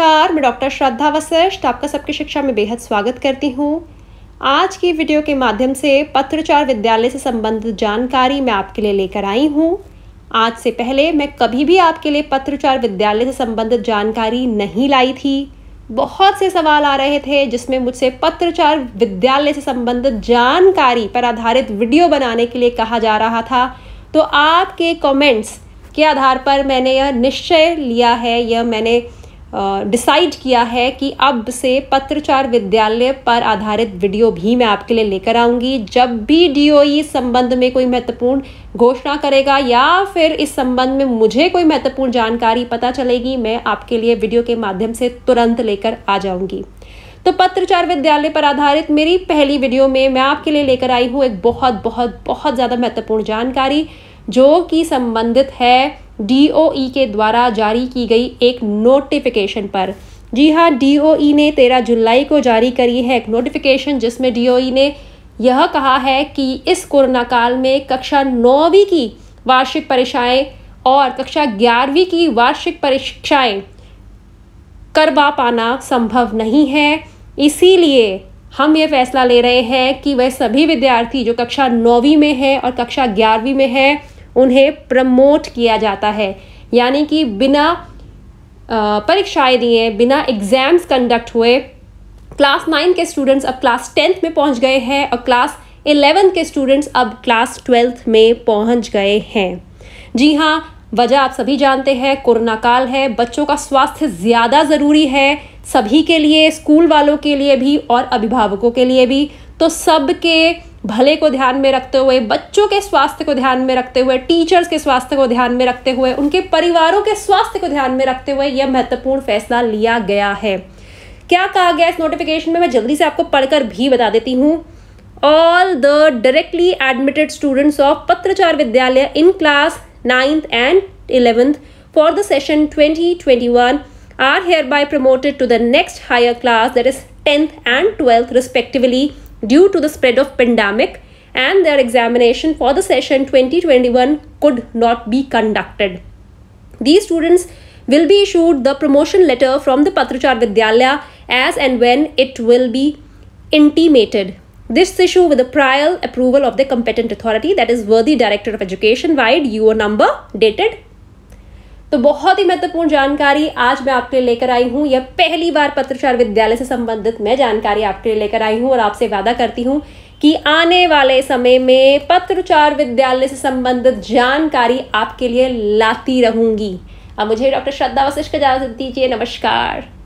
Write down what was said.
नमस्कार मैं डॉक्टर श्रद्धा वशिष्ठ आपका सबके शिक्षा में बेहद स्वागत करती हूँ आज की वीडियो के माध्यम से पत्रचार विद्यालय से संबंधित जानकारी मैं आपके लिए लेकर आई हूँ आज से पहले मैं कभी भी आपके लिए पत्रचार विद्यालय से संबंधित जानकारी नहीं लाई थी बहुत से सवाल आ रहे थे जिसमें मुझसे पत्रचार विद्यालय से संबंधित जानकारी पर आधारित वीडियो बनाने के लिए कहा जा रहा था तो आपके कमेंट्स के आधार पर मैंने यह निश्चय लिया है यह मैंने डिसाइड किया है कि अब से पत्रचार विद्यालय पर आधारित वीडियो भी मैं आपके लिए लेकर आऊंगी जब भी डीओई e संबंध में कोई महत्वपूर्ण घोषणा करेगा या फिर इस संबंध में मुझे कोई महत्वपूर्ण जानकारी पता चलेगी मैं आपके लिए वीडियो के माध्यम से तुरंत लेकर आ जाऊंगी तो पत्रचार विद्यालय पर आधारित मेरी पहली वीडियो में मैं आपके लिए लेकर आई हूँ एक बहुत बहुत बहुत ज़्यादा महत्वपूर्ण जानकारी जो कि संबंधित है डीओई के द्वारा जारी की गई एक नोटिफिकेशन पर जी हाँ डीओई ने 13 जुलाई को जारी करी है एक नोटिफिकेशन जिसमें डीओई ने यह कहा है कि इस कोरोना काल में कक्षा नौवीं की वार्षिक परीक्षाएं और कक्षा ग्यारहवीं की वार्षिक परीक्षाएं करवा पाना संभव नहीं है इसीलिए हम ये फैसला ले रहे हैं कि वह सभी विद्यार्थी जो कक्षा नौवीं में है और कक्षा ग्यारहवीं में है उन्हें प्रमोट किया जाता है यानी कि बिना परीक्षाएं दिए बिना एग्ज़ाम्स कंडक्ट हुए क्लास नाइन के स्टूडेंट्स अब क्लास टेंथ में पहुंच गए हैं और क्लास इलेवेंथ के स्टूडेंट्स अब क्लास ट्वेल्थ में पहुंच गए हैं जी हाँ वजह आप सभी जानते हैं कोरोना काल है बच्चों का स्वास्थ्य ज़्यादा ज़रूरी है सभी के लिए स्कूल वालों के लिए भी और अभिभावकों के लिए भी तो सबके भले को ध्यान में रखते हुए बच्चों के स्वास्थ्य को ध्यान में रखते हुए टीचर्स के स्वास्थ्य को ध्यान में रखते हुए उनके परिवारों के स्वास्थ्य को ध्यान में रखते हुए यह महत्वपूर्ण फैसला लिया गया है क्या कहा गया इस नोटिफिकेशन में मैं जल्दी से आपको पढ़कर भी बता देती हूँ all the directly admitted students of Patrachar Vidyalaya in class ninth and eleventh twenty twenty one are hereby promoted to the next higher class that is tenth and twelfth respectively due to the spread of pandemic and their examination for the session 2021 could not be conducted. These students will be issued the promotion letter from the Patrachar Vidyalaya as and when it will be intimated. This issue with the prior approval of the competent authority that is worthy director of education wide UO number dated तो बहुत ही महत्वपूर्ण जानकारी आज मैं आपके लिए लेकर आई हूँ यह पहली बार पत्रचार विद्यालय से संबंधित मैं जानकारी आपके लिए लेकर आई हूँ और आपसे वादा करती हूँ कि आने वाले समय में पत्रचार विद्यालय से संबंधित जानकारी आपके लिए लाती रहूंगी अब मुझे डॉक्टर श्रद्धा वशिष्ठ का इजाजत दीजिए नमस्कार